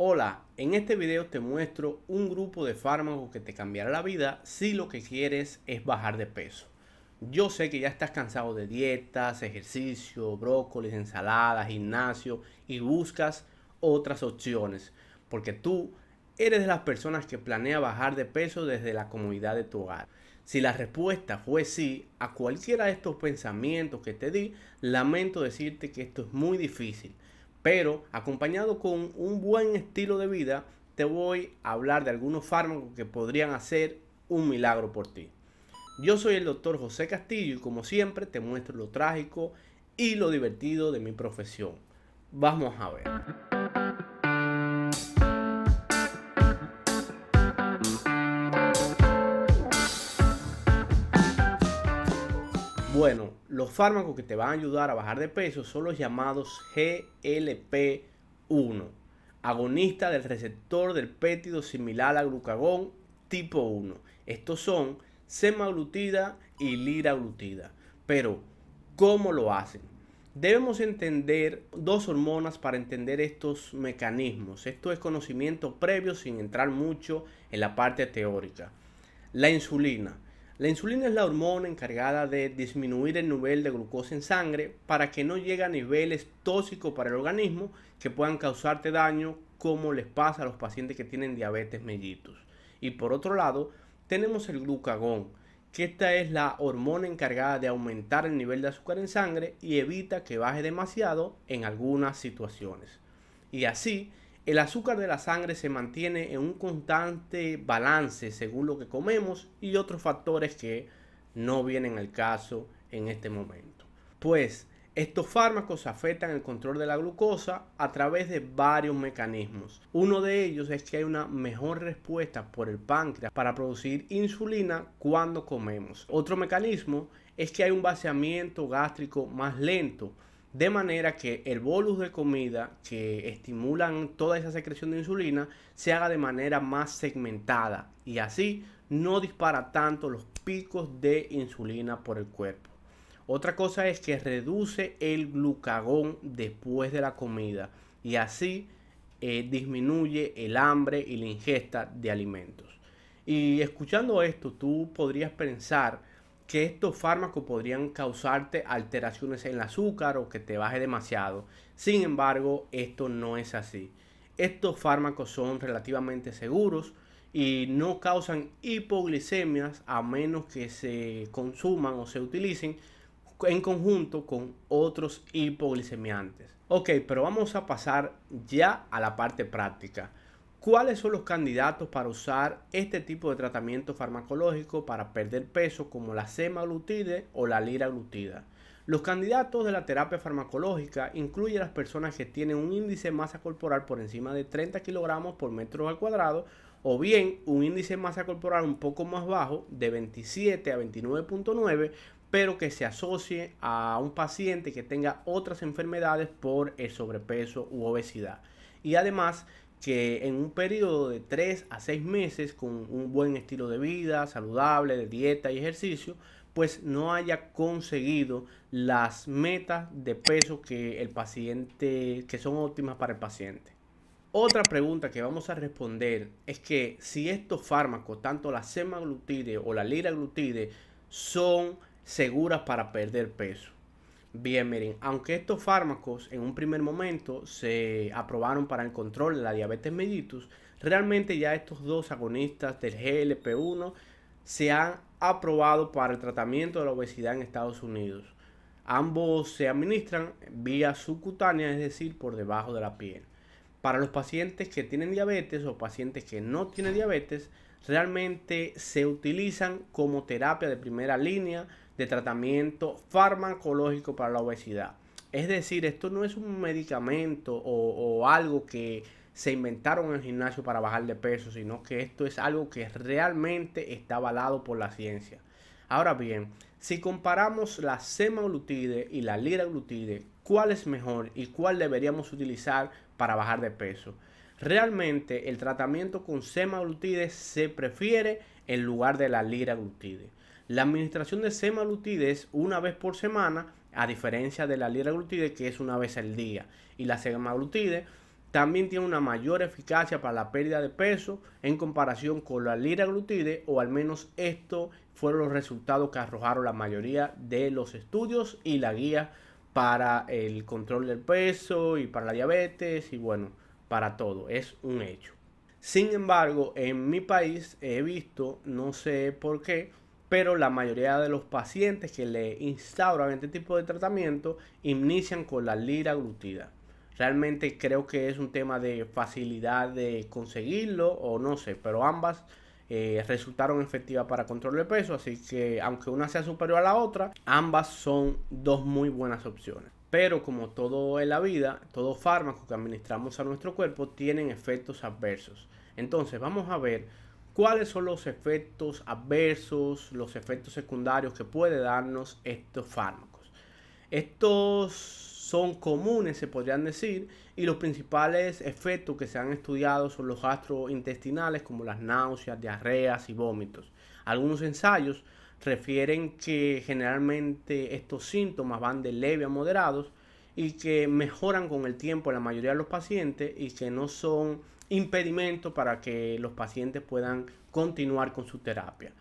Hola, en este video te muestro un grupo de fármacos que te cambiará la vida si lo que quieres es bajar de peso. Yo sé que ya estás cansado de dietas, ejercicio, brócolis, ensaladas, gimnasio y buscas otras opciones, porque tú eres de las personas que planea bajar de peso desde la comodidad de tu hogar. Si la respuesta fue sí a cualquiera de estos pensamientos que te di, lamento decirte que esto es muy difícil pero acompañado con un buen estilo de vida, te voy a hablar de algunos fármacos que podrían hacer un milagro por ti. Yo soy el doctor José Castillo y como siempre te muestro lo trágico y lo divertido de mi profesión. Vamos a ver. Bueno, los fármacos que te van a ayudar a bajar de peso son los llamados GLP-1, agonista del receptor del pétido similar al glucagón tipo 1. Estos son semaglutida y liraglutida. Pero, ¿cómo lo hacen? Debemos entender dos hormonas para entender estos mecanismos. Esto es conocimiento previo sin entrar mucho en la parte teórica. La insulina. La insulina es la hormona encargada de disminuir el nivel de glucosa en sangre para que no llegue a niveles tóxicos para el organismo que puedan causarte daño como les pasa a los pacientes que tienen diabetes mellitus. Y por otro lado, tenemos el glucagón, que esta es la hormona encargada de aumentar el nivel de azúcar en sangre y evita que baje demasiado en algunas situaciones. Y así, el azúcar de la sangre se mantiene en un constante balance según lo que comemos y otros factores que no vienen al caso en este momento. Pues estos fármacos afectan el control de la glucosa a través de varios mecanismos. Uno de ellos es que hay una mejor respuesta por el páncreas para producir insulina cuando comemos. Otro mecanismo es que hay un vaciamiento gástrico más lento de manera que el bolus de comida que estimulan toda esa secreción de insulina se haga de manera más segmentada y así no dispara tanto los picos de insulina por el cuerpo. Otra cosa es que reduce el glucagón después de la comida y así eh, disminuye el hambre y la ingesta de alimentos. Y escuchando esto, tú podrías pensar que estos fármacos podrían causarte alteraciones en el azúcar o que te baje demasiado. Sin embargo, esto no es así. Estos fármacos son relativamente seguros y no causan hipoglicemias a menos que se consuman o se utilicen en conjunto con otros hipoglicemiantes. Ok, pero vamos a pasar ya a la parte práctica cuáles son los candidatos para usar este tipo de tratamiento farmacológico para perder peso como la semaglutide o la liraglutida. Los candidatos de la terapia farmacológica incluyen las personas que tienen un índice de masa corporal por encima de 30 kilogramos por metro al cuadrado o bien un índice de masa corporal un poco más bajo de 27 a 29.9 pero que se asocie a un paciente que tenga otras enfermedades por el sobrepeso u obesidad. Y además que en un periodo de 3 a 6 meses con un buen estilo de vida saludable, de dieta y ejercicio, pues no haya conseguido las metas de peso que el paciente que son óptimas para el paciente. Otra pregunta que vamos a responder es que si estos fármacos, tanto la semaglutide o la liraglutide, son seguras para perder peso. Bien, miren, aunque estos fármacos en un primer momento se aprobaron para el control de la diabetes mellitus, realmente ya estos dos agonistas del GLP-1 se han aprobado para el tratamiento de la obesidad en Estados Unidos. Ambos se administran vía subcutánea, es decir, por debajo de la piel. Para los pacientes que tienen diabetes o pacientes que no tienen diabetes, realmente se utilizan como terapia de primera línea de tratamiento farmacológico para la obesidad. Es decir, esto no es un medicamento o, algo que se inventaron en el gimnasio para bajar de peso, sino que esto es algo que realmente está avalado por la ciencia. Ahora bien, si comparamos la semaglutide y la liraglutide, ¿cuál es mejor y cuál deberíamos utilizar para bajar de peso? Realmente el tratamiento con semaglutide se prefiere en lugar de la liraglutide. La administración de semaglutide es una vez por semana, a diferencia de la liraglutide que es una vez al día. Y la semaglutide también tiene una mayor eficacia para la pérdida de peso en comparación con la liraglutide, o al menos estos fueron los resultados que arrojaron la mayoría de los estudios y la guía para el control del peso y para la diabetes y bueno, para todo, es un hecho. Sin embargo, en mi país he visto, no sé por qué, pero la mayoría de los pacientes que le instauran este tipo de tratamiento inician con la lira glutida. Realmente creo que es un tema de facilidad de conseguirlo o no sé, pero ambas eh, resultaron efectivas para control de peso, así que aunque una sea superior a la otra, ambas son dos muy buenas opciones. Pero como todo en la vida, todo fármaco que administramos a nuestro cuerpo tienen efectos adversos. Entonces vamos a ver cuáles son los efectos adversos, los efectos secundarios que puede darnos estos fármacos. Estos son comunes, se podrían decir, y los principales efectos que se han estudiado son los gastrointestinales, como las náuseas, diarreas y vómitos. Algunos ensayos refieren que generalmente estos síntomas van de leve a moderados y que mejoran con el tiempo en la mayoría de los pacientes y que no son impedimento para que los pacientes puedan continuar con su terapia.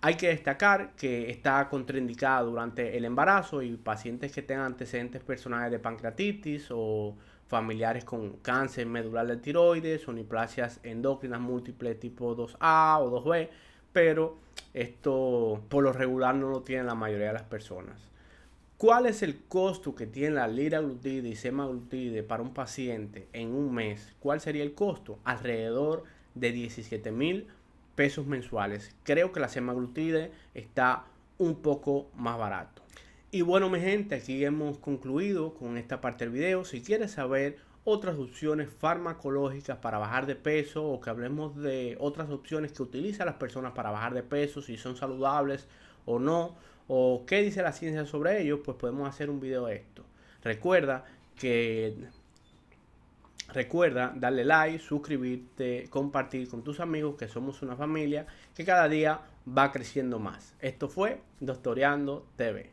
Hay que destacar que está contraindicada durante el embarazo y pacientes que tengan antecedentes personales de pancreatitis o familiares con cáncer medular de tiroides o niplasias endócrinas múltiples tipo 2A o 2B, pero esto por lo regular no lo tienen la mayoría de las personas. ¿Cuál es el costo que tiene la liraglutide y semaglutide para un paciente en un mes? ¿Cuál sería el costo? Alrededor de 17 mil pesos mensuales. Creo que la semaglutide está un poco más barato. Y bueno, mi gente, aquí hemos concluido con esta parte del video. Si quieres saber otras opciones farmacológicas para bajar de peso o que hablemos de otras opciones que utilizan las personas para bajar de peso, si son saludables o no, o qué dice la ciencia sobre ello, pues podemos hacer un video de esto. Recuerda que Recuerda darle like, suscribirte, compartir con tus amigos que somos una familia que cada día va creciendo más. Esto fue Doctoreando TV.